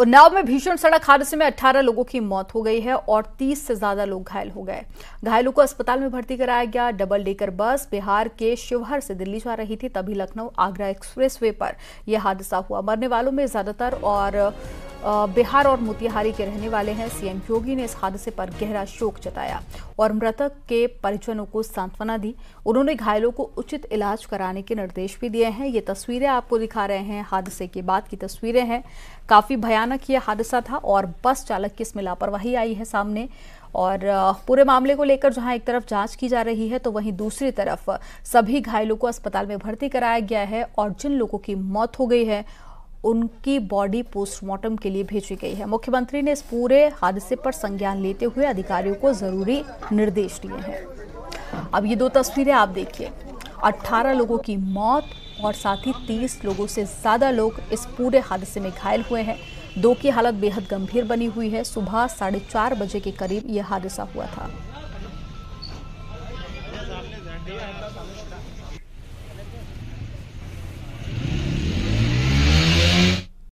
उन्नाव में भीषण सड़क हादसे में 18 लोगों की मौत हो गई है और 30 से ज्यादा लोग घायल हो गए घायलों को अस्पताल में भर्ती कराया गया डबल डेकर बस बिहार के शिवहर से दिल्ली जा रही थी तभी लखनऊ आगरा एक्सप्रेसवे पर यह हादसा हुआ मरने वालों में ज्यादातर और बिहार और मोतिहारी के रहने वाले हैं सीएम योगी ने इस हादसे पर गहरा शोक जताया और मृतक के परिजनों को सांत्वना दी उन्होंने घायलों को उचित इलाज कराने के निर्देश भी दिए हैं ये तस्वीरें आपको दिखा रहे हैं हादसे के बाद की तस्वीरें हैं काफ़ी भयानक यह हादसा था और बस चालक की इसमें लापरवाही आई है सामने और पूरे मामले को लेकर जहां एक तरफ जांच की जा रही है तो वहीं दूसरी तरफ सभी घायलों को अस्पताल में भर्ती कराया गया है और जिन लोगों की मौत हो गई है उनकी बॉडी पोस्टमार्टम के लिए भेजी गई है मुख्यमंत्री ने इस पूरे हादसे पर संज्ञान लेते हुए अधिकारियों को जरूरी निर्देश दिए हैं अब ये दो तस्वीरें आप देखिए 18 लोगों की मौत और साथ ही 30 लोगों से ज़्यादा लोग इस पूरे हादसे में घायल हुए हैं दो की हालत बेहद गंभीर बनी हुई है सुबह साढ़े चार बजे के करीब यह हादसा हुआ था